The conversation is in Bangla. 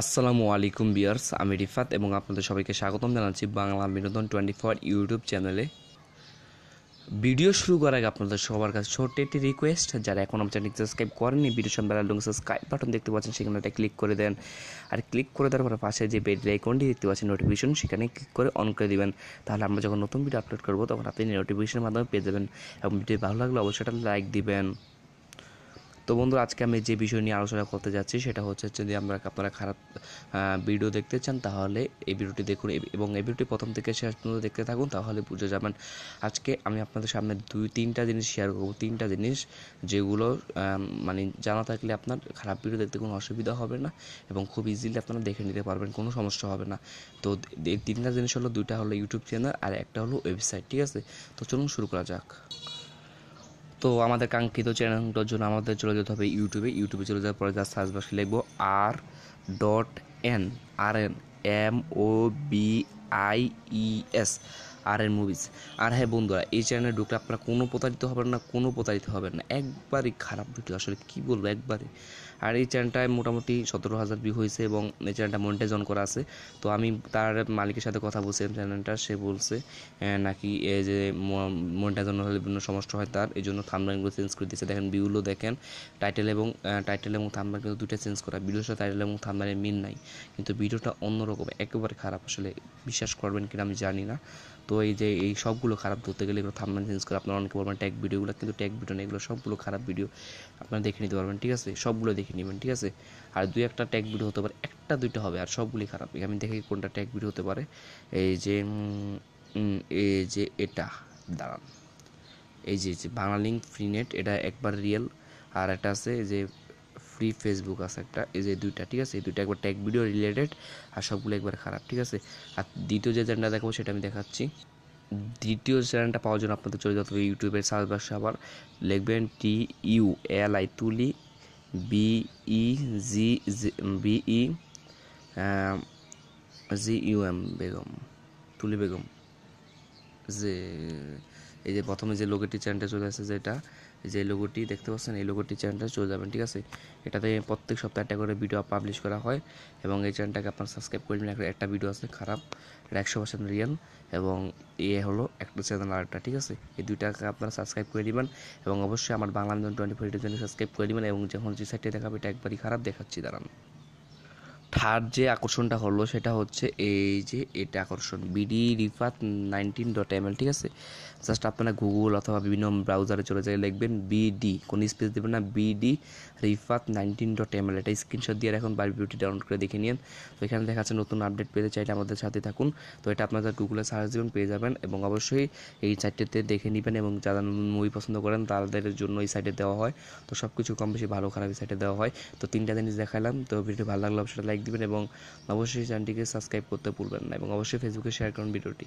আসসালামু আলাইকুম বিয়ার্স আমি রিফাত এবং আপনাদের সবাইকে স্বাগতম জানাচ্ছি বাংলা বিনোদন টোয়েন্টি ফোর ইউটিউব চ্যানেলে ভিডিও শুরু করার আগে আপনাদের সবার কাছে ছোট্ট একটি রিকোয়েস্ট যারা এখন আমার চ্যানেল সাবস্ক্রাইব করেনি ভিডিও সামনে এবং সাবস্ক্রাইব বাটন দেখতে পাচ্ছেন সেখানে একটা ক্লিক করে দেন আর ক্লিক করে দেওয়ার পর পাশে যে বেল আইকনটি দেখতে পাচ্ছেন নোটিফিকেশন সেখানে ক্লিক করে অন করে দেবেন তাহলে আমরা যখন নতুন ভিডিও আপলোড করবো তখন আপনি নোটিফিকেশনের মাধ্যমে পেয়ে যাবেন এবং ভিডিও ভালো লাগলে অবশ্যই একটা লাইক দিবেন তো বন্ধু আজকে আমি যে বিষয় নিয়ে আলোচনা করতে যাচ্ছি সেটা হচ্ছে যদি আমরা আপনারা খারাপ ভিডিও দেখতে চান তাহলে এই ভিডিওটি দেখুন এবং এই ভিডিওটি প্রথম থেকে শেষ পর্যন্ত দেখতে থাকুন তাহলে বুঝে যাবেন আজকে আমি আপনাদের সামনে দুই তিনটা জিনিস শেয়ার করবো তিনটা জিনিস যেগুলো মানে জানা থাকলে আপনার খারাপ ভিডিও দেখতে কোনো অসুবিধা হবে না এবং খুব ইজিলি আপনারা দেখে নিতে পারবেন কোনো সমস্যা হবে না তো এই তিনটা জিনিস হলো দুইটা হলো ইউটিউব চ্যানেল আর একটা হলো ওয়েবসাইট ঠিক আছে তো চলুন শুরু করা যাক তো আমাদের কাঙ্ক্ষিত চ্যানেলটার জন্য আমাদের চলে যেতে হবে ইউটিউবে ইউটিউবে চলে যাওয়ার পরে যা সার্চ বাক্সে লিখবো আর dot N R N M O B I E S R এর মুভিজ আর হ্যাঁ বন্ধুরা এই চ্যানেলে ঢুকলে আপনারা কোনো প্রতারিত হবেন না কোনো প্রতারিত হবেন না একবারই খারাপ ভিডিও আসলে কী বলবো একবারই আর এই চ্যানেলটায় মোটামুটি সতেরো হাজার ভিউ হয়েছে এবং এই চ্যানেলটা মনিটাইজ অন করা আছে তো আমি তার মালিকের সাথে কথা বলছি চ্যানেলটা সে বলছে নাকি এই যে মনিটাইজ অন হলে বিভিন্ন সমস্যা হয় তার এই জন্য থামলাইনগুলো চেঞ্জ করে দিয়েছে দেখেন ভিউগুলো দেখেন টাইটেল এবং টাইটেল এবং থাম্বনেল কিন্তু দুইটা চেঞ্জ করা ভিডিওর সাথে টাইটেল এবং থাম্বনেলের মিল নাই কিন্তু ভিডিওটা অন্যরকম একেবারে খারাপ আসলে বিশ্বাস করবেন কিনা আমি জানি না তো এই যে এই সবগুলো খারাপ ধরতে গেলে এগুলো থামনাল চেঞ্জ করে আপনারা অনেকে বলবেন ট্যাগ ভিডিওগুলো কিন্তু ট্যাগ ভিডিও না এগুলো সবগুলো খারাপ ভিডিও আপনারা দেখে নিতে পারবেন ঠিক আছে সবগুলো দেখে নেবেন ঠিক আছে আর দুই একটা ট্যাগ ভিডিও হতে পারে একটা দুইটা হবে আর সবগুলি খারাপ আমি দেখি কোনটা ট্যাগ ভিডিও হতে পারে এই যে এই যে এটা দাঁড়ান এই যে বাংলা লিঙ্ক ফ্রি নেট এটা একবার রিয়েল আর একটা আছে যে ফ্রি ফেসবুক আছে একটা এই যে দুইটা ঠিক আছে এই দুইটা একবার ট্যাগ ভিডিও রিলেটেড আর সবগুলো একবার খারাপ ঠিক আছে আর দ্বিতীয় যে চ্যানেলটা দেখাবো সেটা আমি দেখাচ্ছি দ্বিতীয় চ্যানেলটা পাওয়ার জন্য আপনাদের চলে যেতে ইউটিউবের সার্চ বাক্সে আবার লিখবেন T U L I Tuli B E G B E G U M Begum Tuli Begum যে এই যে প্রথমে যে লোগোটি চ্যানেলটা চলে আসে যেটা যে লোগোটি দেখতে পাচ্ছেন এই লোগোটি চ্যানেলটা চলে যাবেন ঠিক আছে এটাতে প্রত্যেক সপ্তাহে একটা করে ভিডিও পাবলিশ করা হয় এবং এই চ্যানেলটাকে আপনার সাবস্ক্রাইব করে নেবেন একটা ভিডিও আছে খারাপ এটা একশো পার্সেন্ট রিয়েল এবং এ হলো একটা চ্যানেল আরেকটা ঠিক আছে এই দুইটাকে আপনারা সাবস্ক্রাইব করে নেবেন এবং অবশ্যই আমার Bangla twenty four channel subscribe করে নেবেন এবং যখন যে সাইটে দেখাবে এটা একবারই খারাপ দেখাচ্ছি দাঁড়ান থার্ড যে আকর্ষণটা হলো সেটা হচ্ছে এই যে এটা আকর্ষণ BD Rifat nineteen dot M ঠিক আছে জাস্ট আপনারা গুগল অথবা বিভিন্ন ব্রাউজারে চলে যায় লিখবেন বিডি কোন স্পেস দেবেন না BD Rifat nineteen dot M এটা স্ক্রিনশট দিয়ে এখন বাড়ি বিউটি ডাউনলোড করে দেখে নিন তো এখানে দেখা যাচ্ছে নতুন আপডেট পেতে চাইলে আমাদের সাথে থাকুন তো এটা আপনারা গুগলে সার্চ দেবেন পেয়ে যাবেন এবং অবশ্যই এই সাইটটিতে দেখে নেবেন এবং যারা মুভি পছন্দ করেন তাদের জন্য এই সাইটে দেওয়া হয় তো সব কিছু কম বেশি ভালো খারাপ এই সাইটে দেওয়া হয় তো তিনটা জিনিস দেখালাম তো ভিডিও ভালো লাগলো সেটা লাইক লাইক দিবেন এবং অবশ্যই চ্যানেলটিকে সাবস্ক্রাইব করতে ভুলবেন না এবং অবশ্যই ফেসবুকে শেয়ার করুন ভিডিওটি